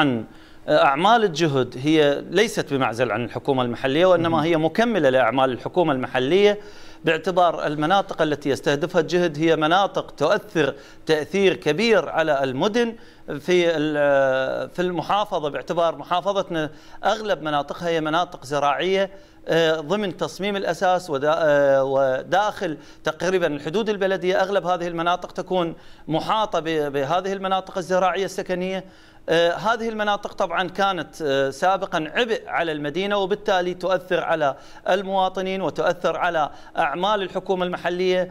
طبعا آه، أعمال الجهد هي ليست بمعزل عن الحكومة المحلية وإنما هي مكملة لأعمال الحكومة المحلية باعتبار المناطق التي يستهدفها الجهد هي مناطق تؤثر تأثير كبير على المدن في في المحافظة باعتبار محافظتنا أغلب مناطقها هي مناطق زراعية آه، ضمن تصميم الأساس آه، وداخل تقريبا الحدود البلدية أغلب هذه المناطق تكون محاطة بهذه المناطق الزراعية السكنية آه، هذه المناطق طبعا كانت سابقا عبء على المدينة وبالتالي تؤثر على المواطنين وتؤثر على أعمال الحكومة المحلية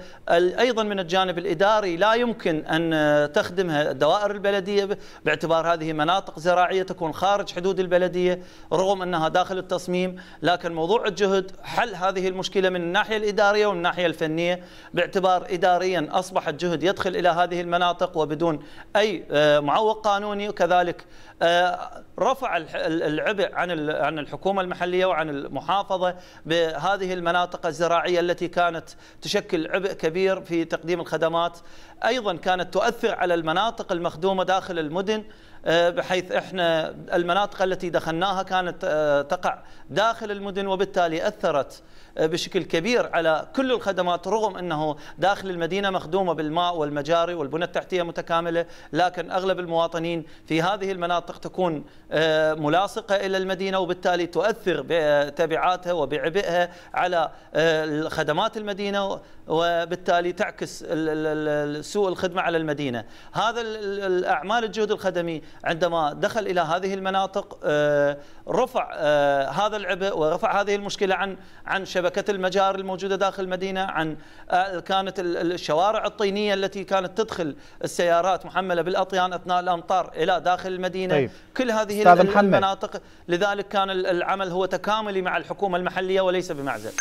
أيضا من الجانب الإداري لا يمكن أن آه، تخدمها دوائر البلدية باعتبار هذه مناطق زراعية تكون خارج حدود البلدية رغم أنها داخل التصميم لكن موضوع الجهد حل هذه المشكلة من الناحية الإدارية ومن الناحية الفنية باعتبار إداريا أصبح الجهد يدخل إلى هذه المناطق وبدون أي آه، معوق قانوني وكذلك آه، رفع العبء عن عن الحكومة المحلية وعن المحافظة بهذه المناطق الزراعية التي كانت تشكل عبء كبير في تقديم الخدمات أيضا كانت تؤثر على المناطق المخدومة داخل المدن آه، بحيث احنا المناطق التي دخلناها كانت آه، تقع داخل المدن وبالتالي اثرت آه، بشكل كبير على كل الخدمات رغم انه داخل المدينه مخدومه بالماء والمجاري والبنى التحتيه متكامله لكن اغلب المواطنين في هذه المناطق تكون ملاصقه الى المدينه وبالتالي تؤثر بتبعاتها وبعبئها على الخدمات خدمات المدينه وبالتالي تعكس سوء الخدمه على المدينه. هذا الاعمال الجهد الخدمي عندما دخل الى هذه المناطق آه، رفع آه، هذا العبء ورفع هذه المشكله عن عن شبكه المجار الموجوده داخل المدينه عن آه، كانت الشوارع الطينيه التي كانت تدخل السيارات محمله بالاطيان اثناء الامطار الى داخل المدينه طيب. كل هذه المناطق لذلك كان العمل هو تكاملي مع الحكومه المحليه وليس بمعزل